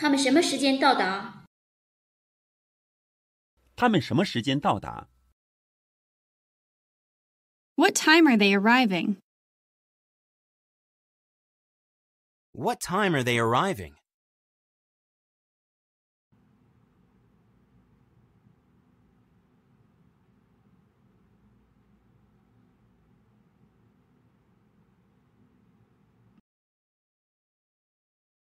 他们什么时间到达？他们什么时间到达？What time are they arriving? What time are they arriving?